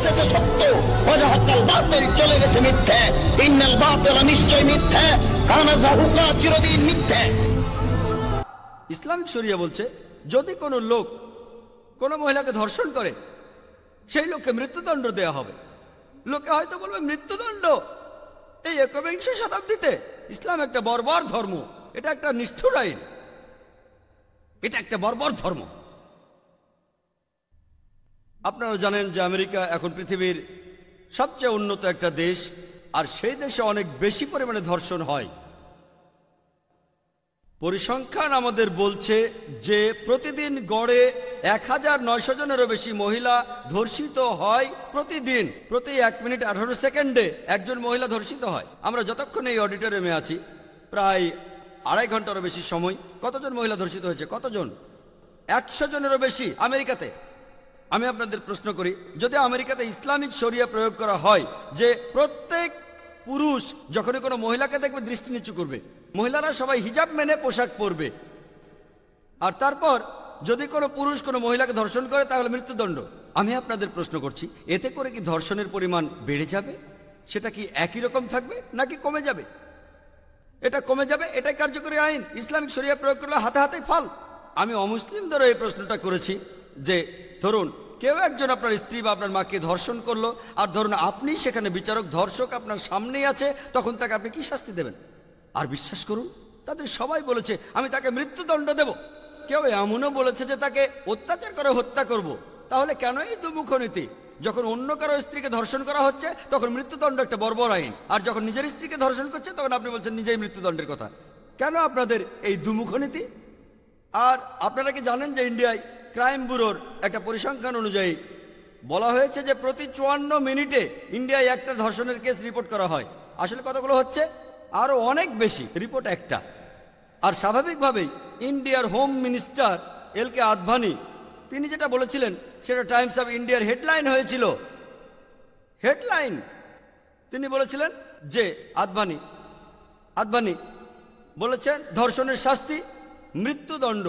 সত্য বাতিল চলে গেছে মিথ্যে ইন্নাল বাতিল নিশ্চয় মিথ্যে চিরদিন মিথ্যে ইসলামিক শরিয়া বলছে যদি কোনো লোক কোনো মহিলাকে ধর্ষণ করে সেই লোককে মৃত্যুদণ্ড দেয়া হবে লোকে হয়তো বলবে মৃত্যুদণ্ড এই একবিংশ শতাব্দীতে ইসলাম একটা বর্বর ধর্ম এটা একটা নিষ্ঠুর আইন এটা একটা বর্বর ধর্ম আপনারা জানেন যে আমেরিকা এখন পৃথিবীর সবচেয়ে উন্নত একটা দেশ আর সেই দেশে অনেক বেশি পরিমাণে ধর্ষণ হয় পরিসংখ্যান আমাদের বলছে যে প্রতিদিন গড়ে এক হাজার নয়শো জনেরও বেশি মহিলা ধর্ষিত হয় প্রতিদিন প্রতি এক মিনিট আঠারো সেকেন্ডে একজন মহিলা ধর্ষিত হয় আমরা যতক্ষণ এই অডিটোরিয়ামে আছি প্রায় আড়াই ঘন্টারও বেশি সময় কতজন মহিলা ধর্ষিত হয়েছে কতজন একশো জনেরও বেশি আমেরিকাতে আমি আপনাদের প্রশ্ন করি যদি আমেরিকাতে ইসলামিক শরিয়া প্রয়োগ করা হয় যে প্রত্যেক পুরুষ যখনই কোনো মহিলাকে দেখবে দৃষ্টি নিচু করবে মহিলারা সবাই হিজাব মেনে পোশাক পরবে আর তারপর যদি কোনো পুরুষ কোনো মহিলাকে ধর্ষণ করে তাহলে মৃত্যুদণ্ড আমি আপনাদের প্রশ্ন করছি এতে করে কি ধর্ষণের পরিমাণ বেড়ে যাবে সেটা কি একই রকম থাকবে নাকি কমে যাবে এটা কমে যাবে এটাই কার্যকরী আইন ইসলামিক শরিয়া প্রয়োগ করলে হাতে হাতে ফল আমি অমুসলিমদেরও এই প্রশ্নটা করেছি যে ধরুন কেউ একজন আপনার স্ত্রী বা আপনার মাকে ধর্ষণ করলো আর ধরুন আপনি সেখানে বিচারক ধর্ষক আপনার সামনেই আছে তখন তাকে আপনি কি শাস্তি দেবেন আর বিশ্বাস করুন তাদের সবাই বলেছে আমি তাকে মৃত্যুদণ্ড দেব কেউ এমনও বলেছে যে তাকে অত্যাচার করে হত্যা করব। তাহলে কেন এই দুমুখ নীতি যখন অন্য কারো স্ত্রীকে ধর্ষণ করা হচ্ছে তখন মৃত্যুদণ্ড একটা বর্বর আইন আর যখন নিজের স্ত্রীকে ধর্ষণ করছে তখন আপনি বলছেন নিজেই মৃত্যুদণ্ডের কথা কেন আপনাদের এই দুমুখ নীতি আর আপনারা কি জানেন যে ইন্ডিয়ায় ক্রাইম ব্যুরোর একটা পরিসংখ্যান অনুযায়ী বলা হয়েছে যে প্রতি চুয়ান্ন মিনিটে ইন্ডিয়ায় একটা ধর্ষণের কেস রিপোর্ট করা হয় আসলে কতগুলো হচ্ছে আরও অনেক বেশি রিপোর্ট একটা আর স্বাভাবিকভাবেই ইন্ডিয়ার home minister L K Advani তিনি যেটা বলেছিলেন সেটা টাইমস অফ ইন্ডিয়ার হেডলাইন হয়েছিল হেডলাইন তিনি বলেছিলেন যে আদভানি আদভানি বলেছেন ধর্ষণের শাস্তি মৃত্যুদণ্ড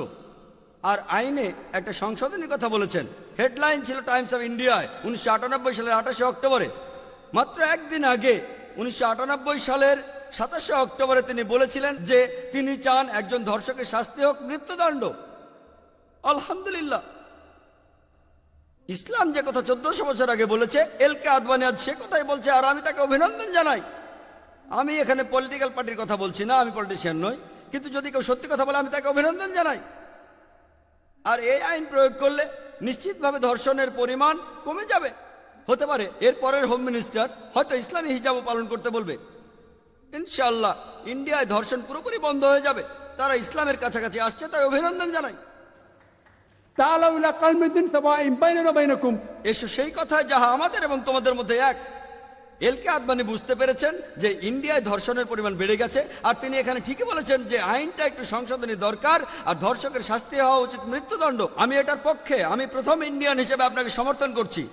আর আইনে একটা সংশোধনের কথা বলেছেন হেডলাইন ছিল টাইমস অফ ইন্ডিয়ায় উনিশশো সালের আঠাশে অক্টোবরে মাত্র একদিন আগে উনিশশো সালের সাতাশে অক্টোবরে তিনি বলেছিলেন যে তিনি চান একজন ধর্ষকের শাস্তি হোক মৃত্যুদণ্ড আলহামদুলিল্লাহ ইসলাম যে কথা চোদ্দশো বছর আগে বলেছে এল কে আদবানি আজ সে কথাই বলছে আর আমি তাকে অভিনন্দন জানাই আমি এখানে পলিটিক্যাল পার্টির কথা বলছি না আমি পলিটিশিয়ান নই কিন্তু যদি কেউ সত্যি কথা বলে আমি তাকে অভিনন্দন জানাই আর এই আইন প্রয়োগ করলে নিশ্চিতভাবে ধর্ষণের পরিমাণ কমে যাবে হতে পারে এর পরের হোম মিনিস্টার হয়তো ইসলামী হিজাবও পালন করতে বলবে ইনশাল্লাহ ইন্ডিয়ায় ধর্ষণ পুরোপুরি বন্ধ হয়ে যাবে তারা ইসলামের কাছাকাছি আসছে তাই অভিনন্দন জানাই এসো সেই কথা যাহা আমাদের এবং তোমাদের মধ্যে এক এলকে আদবানি বুঝতে পেরেছেন যে ইন্ডিয়ায় ধর্ষণের পরিমাণ বেড়ে গেছে আর তিনি এখানে ঠিকই বলেছেন যে আইনটা একটু সংশোধনী দরকার আর ধর্ষকের শাস্তি হওয়া উচিত মৃত্যুদণ্ড আমি এটার পক্ষে আমি প্রথম ইন্ডিয়ান হিসেবে আপনাকে সমর্থন করছি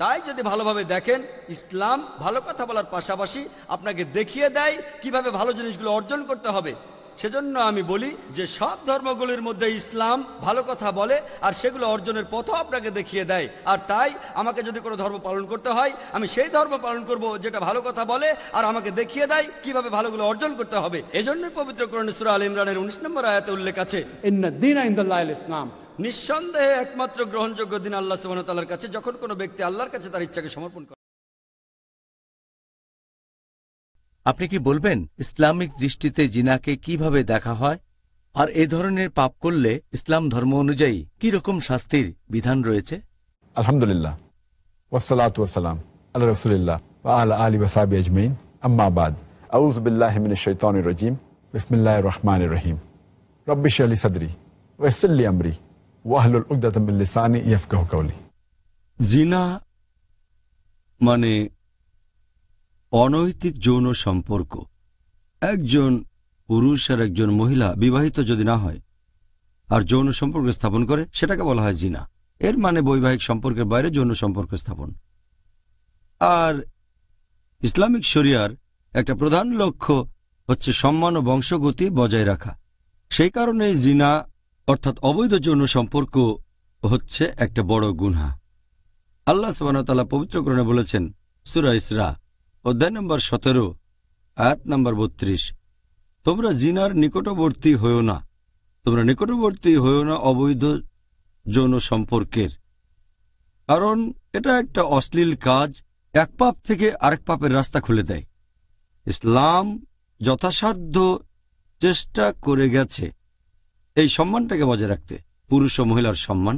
তাই যদি ভালোভাবে দেখেন ইসলাম ভালো কথা বলার পাশাপাশি আপনাকে দেখিয়ে দেয় কিভাবে ভালো জিনিসগুলো অর্জন করতে হবে সেজন্য আমি বলি যে সব ধর্মগুলির মধ্যে ইসলাম ভালো কথা বলে আর সেগুলো অর্জনের পথও আপনাকে দেখিয়ে দেয় আর তাই আমাকে যদি কোনো ধর্ম পালন করতে হয় আমি সেই ধর্ম পালন করব যেটা ভালো কথা বলে আর আমাকে দেখিয়ে দেয় কিভাবে ভালোগুলো অর্জন করতে হবে এজন্য পবিত্র করণেশ্বর আল ইমরানের উনিশ নম্বর আয়াতে উল্লেখ আছে ইসলাম নিঃসন্দেহে একমাত্র গ্রহণযোগ্য দিন আল্লাহ সুবাহ কাছে যখন কোনো ব্যক্তি আল্লাহর কাছে তার ইচ্ছাকে সমর্পণ করে আপনি কি বলবেন ইসলামিক দৃষ্টিতে জিনাকে কিভাবে দেখা হয় আর এ ধরনের পাপ করলে ইসলাম ধর্ম অনুযায়ী কি রকম শাস্তির বিধান রয়েছে আলহামদুলিল্লাহ ওসালাত ওসালাম আল্লাহ রসুলিল্লাহ আল আলী ওসাবি আজমিন আম্মাবাদ আউজবিল্লাহমিন শৈতান রজিম বিসমিল্লাহ রহমান রহিম রব্বিশ আলী সাদরি ওয়েসল্লি আমরি ওয়াহলুল উকদাতমিল্লিসানি ইয়ফকাহ কৌলি জিনা মানে অনৈতিক যৌন সম্পর্ক একজন পুরুষ আর একজন মহিলা বিবাহিত যদি না হয় আর যৌন সম্পর্ক স্থাপন করে সেটাকে বলা হয় জিনা এর মানে বৈবাহিক সম্পর্কের বাইরে যৌন সম্পর্ক স্থাপন আর ইসলামিক শরিয়ার একটা প্রধান লক্ষ্য হচ্ছে সম্মান ও বংশগতি বজায় রাখা সেই কারণে জিনা অর্থাৎ অবৈধ যৌন সম্পর্ক হচ্ছে একটা বড় গুনহা আল্লাহ সবানতালা পবিত্রকরণে বলেছেন সুরা ইসরা অধ্যায় নম্বর সতেরো আয়াত নম্বর বত্রিশ তোমরা জিনার নিকটবর্তী হয়েও না তোমরা নিকটবর্তী হয়েও না অবৈধ যৌন সম্পর্কের কারণ এটা একটা অশ্লীল কাজ এক পাপ থেকে আরেক পাপের রাস্তা খুলে দেয় ইসলাম যথাসাধ্য চেষ্টা করে গেছে এই সম্মানটাকে বজায় রাখতে পুরুষ ও মহিলার সম্মান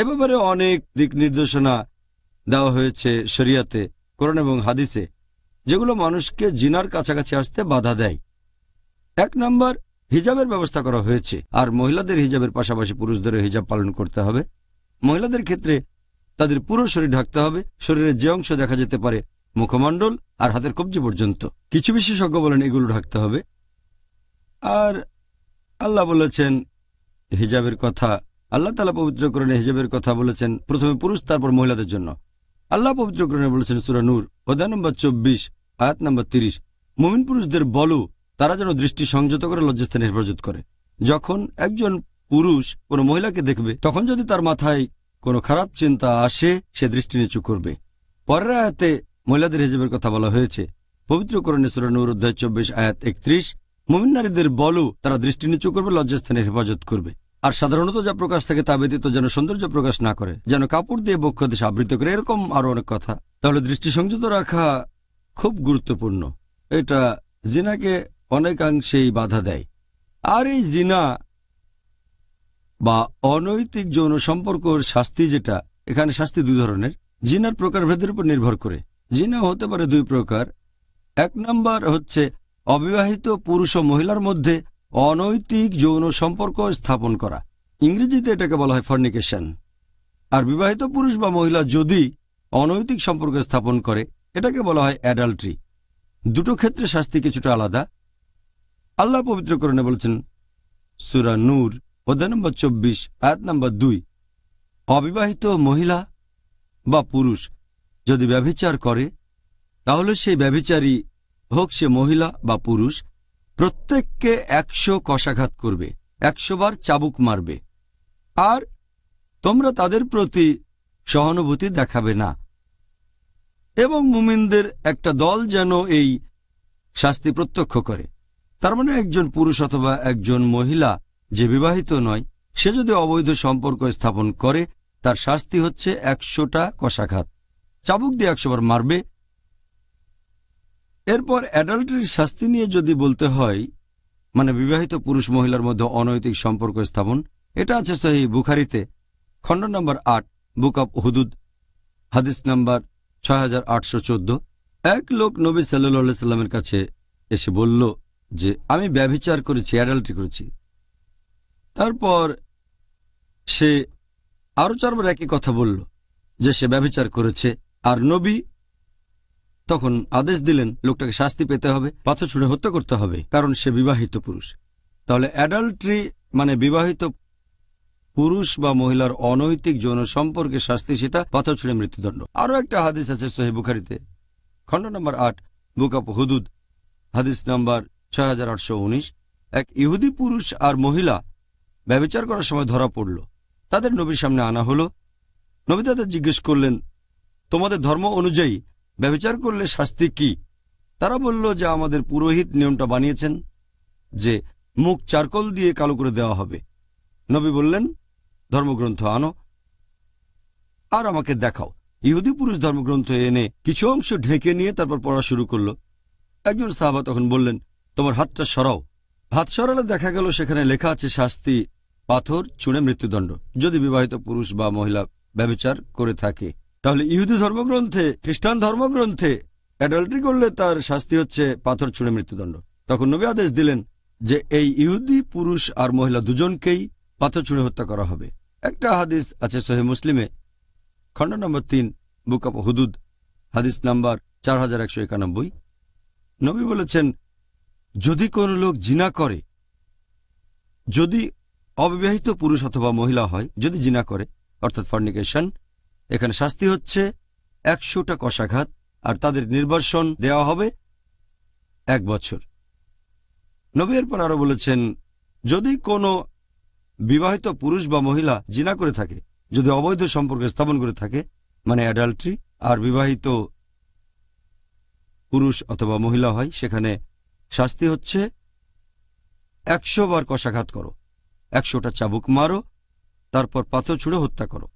এ ব্যাপারে অনেক দিক নির্দেশনা দেওয়া হয়েছে শরিয়াতে করণ এবং হাদিসে যেগুলো মানুষকে জিনার কাছাকাছি আসতে বাধা দেয় এক নম্বর হিজাবের ব্যবস্থা করা হয়েছে আর মহিলাদের হিজাবের পাশাপাশি পুরুষদেরও হিজাব পালন করতে হবে মহিলাদের ক্ষেত্রে তাদের পুরো শরীর ঢাকতে হবে শরীরের যে অংশ দেখা যেতে পারে মুখমণ্ডল আর হাতের কবজি পর্যন্ত কিছু বিশেষজ্ঞ বলেন এগুলো ঢাকতে হবে আর আল্লাহ বলেছেন হিজাবের কথা আল্লাহ তালা পবিত্র করেন হিজাবের কথা বলেছেন প্রথমে পুরুষ তারপর মহিলাদের জন্য আল্লাহ পবিত্রকরণে বলেছেন নূর অধ্যায় নম্বর চব্বিশ আয়াত নম্বর তিরিশ মুমিন পুরুষদের বলো তারা যেন দৃষ্টি সংযত করে লজ্জাস্থানে হেফাজত করে যখন একজন পুরুষ কোনো মহিলাকে দেখবে তখন যদি তার মাথায় কোনো খারাপ চিন্তা আসে সে দৃষ্টি নিচু করবে পরের আয়াতে মহিলাদের হিজেবের কথা বলা হয়েছে পবিত্রকরণে নূর অধ্যায় চব্বিশ আয়াত একত্রিশ মুমিন নারীদের বলো তারা দৃষ্টি নিচু করবে লজ্জাস্থানের হেফাজত করবে আর সাধারণত যা প্রকাশ থাকে তা ব্যতীত যেন সৌন্দর্য প্রকাশ না করে যেন কাপড় দিয়ে দেশে আবৃত করে এরকম আরও অনেক কথা তাহলে দৃষ্টি সংযত রাখা খুব গুরুত্বপূর্ণ এটা জিনাকে অনেকাংশেই বাধা দেয় আর এই জিনা বা অনৈতিক যৌন সম্পর্কর শাস্তি যেটা এখানে শাস্তি দুই ধরনের জিনার প্রকারভেদের উপর নির্ভর করে জিনা হতে পারে দুই প্রকার এক নাম্বার হচ্ছে অবিবাহিত পুরুষ ও মহিলার মধ্যে অনৈতিক যৌন সম্পর্ক স্থাপন করা ইংরেজিতে এটাকে বলা হয় ফার্নিকেশন আর বিবাহিত পুরুষ বা মহিলা যদি অনৈতিক সম্পর্ক স্থাপন করে এটাকে বলা হয় অ্যাডাল্ট্রি দুটো ক্ষেত্রে শাস্তি কিছুটা আলাদা আল্লাহ পবিত্রকরণে বলেছেন সুরা নূর অধ্যায় নম্বর চব্বিশ আয়াত নম্বর দুই অবিবাহিত মহিলা বা পুরুষ যদি ব্যভিচার করে তাহলে সেই ব্যভিচারী হোক সে মহিলা বা পুরুষ প্রত্যেককে একশো কষাঘাত করবে একশো বার চাবুক মারবে আর তোমরা তাদের প্রতি সহানুভূতি দেখাবে না এবং মুমিনদের একটা দল যেন এই শাস্তি প্রত্যক্ষ করে তার মানে একজন পুরুষ অথবা একজন মহিলা যে বিবাহিত নয় সে যদি অবৈধ সম্পর্ক স্থাপন করে তার শাস্তি হচ্ছে একশোটা কষাঘাত চাবুক দিয়ে একশোবার মারবে এরপর অ্যাডাল্টারির শাস্তি নিয়ে যদি বলতে হয় মানে বিবাহিত পুরুষ মহিলার মধ্যে অনৈতিক সম্পর্ক স্থাপন এটা আছে সহি বুখারিতে খণ্ড নম্বর আট বুক অব হুদুদ হাদিস নম্বর ছয় এক লোক নবী সাল্লা সাল্লামের কাছে এসে বলল যে আমি ব্যভিচার করেছি অ্যাডাল্টি করেছি তারপর সে আরও চারবার একই কথা বলল যে সে ব্যভিচার করেছে আর নবী তখন আদেশ দিলেন লোকটাকে শাস্তি পেতে হবে পাথর ছুঁড়ে হত্যা করতে হবে কারণ সে বিবাহিত পুরুষ তাহলে অ্যাডাল্ট্রি মানে বিবাহিত পুরুষ বা মহিলার অনৈতিক যৌন সম্পর্কে শাস্তি সেটা পাথর ছুঁড়ে মৃত্যুদণ্ড আরও একটা হাদিস আছে সোহে বুখারিতে খণ্ড নম্বর আট বুক অফ হুদুদ হাদিস নম্বর ছয় এক ইহুদি পুরুষ আর মহিলা ব্যবচার করার সময় ধরা পড়ল তাদের নবীর সামনে আনা হলো নবী তাদের জিজ্ঞেস করলেন তোমাদের ধর্ম অনুযায়ী ব্যবচার করলে শাস্তি কি তারা বলল যে আমাদের পুরোহিত নিয়মটা বানিয়েছেন যে মুখ চারকোল দিয়ে কালো করে দেওয়া হবে নবী বললেন ধর্মগ্রন্থ আনো আর আমাকে দেখাও ইহুদি পুরুষ ধর্মগ্রন্থ এনে কিছু অংশ ঢেকে নিয়ে তারপর পড়া শুরু করল একজন সাহাবা তখন বললেন তোমার হাতটা সরাও হাত সরালে দেখা গেল সেখানে লেখা আছে শাস্তি পাথর চুনে মৃত্যুদণ্ড যদি বিবাহিত পুরুষ বা মহিলা ব্যবচার করে থাকে তাহলে ইহুদি ধর্মগ্রন্থে খ্রিস্টান ধর্মগ্রন্থে অ্যাডাল্ট্রি করলে তার শাস্তি হচ্ছে পাথর ছুঁড়ে মৃত্যুদণ্ড তখন নবী আদেশ দিলেন যে এই ইহুদি পুরুষ আর মহিলা দুজনকেই পাথর ছুঁড়ে হত্যা করা হবে একটা হাদিস আছে সোহে মুসলিমে খণ্ড নম্বর তিন বুক অফ হুদুদ হাদিস নাম্বার চার হাজার একশো একানব্বই নবী বলেছেন যদি কোনো লোক জিনা করে যদি অবিবাহিত পুরুষ অথবা মহিলা হয় যদি জিনা করে অর্থাৎ ফার্নিকেশন এখানে শাস্তি হচ্ছে একশোটা কষাঘাত আর তাদের নির্বাসন দেওয়া হবে এক বছর নবীর পর আরও বলেছেন যদি কোনো বিবাহিত পুরুষ বা মহিলা জিনা করে থাকে যদি অবৈধ সম্পর্কে স্থাপন করে থাকে মানে অ্যাডাল্ট্রি আর বিবাহিত পুরুষ অথবা মহিলা হয় সেখানে শাস্তি হচ্ছে একশো বার কষাঘাত করো একশোটা চাবুক মারো তারপর পাথর ছুঁড়ে হত্যা করো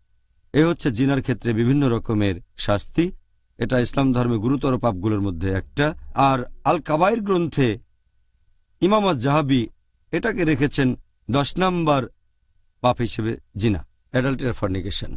এ হচ্ছে জিনার ক্ষেত্রে বিভিন্ন রকমের শাস্তি এটা ইসলাম ধর্মে গুরুতর পাপগুলোর মধ্যে একটা আর আল কাবাইর গ্রন্থে ইমামত জাহাবি এটাকে রেখেছেন দশ নম্বর পাপ হিসেবে জিনা অ্যাডাল্টের ফার্নিকেশন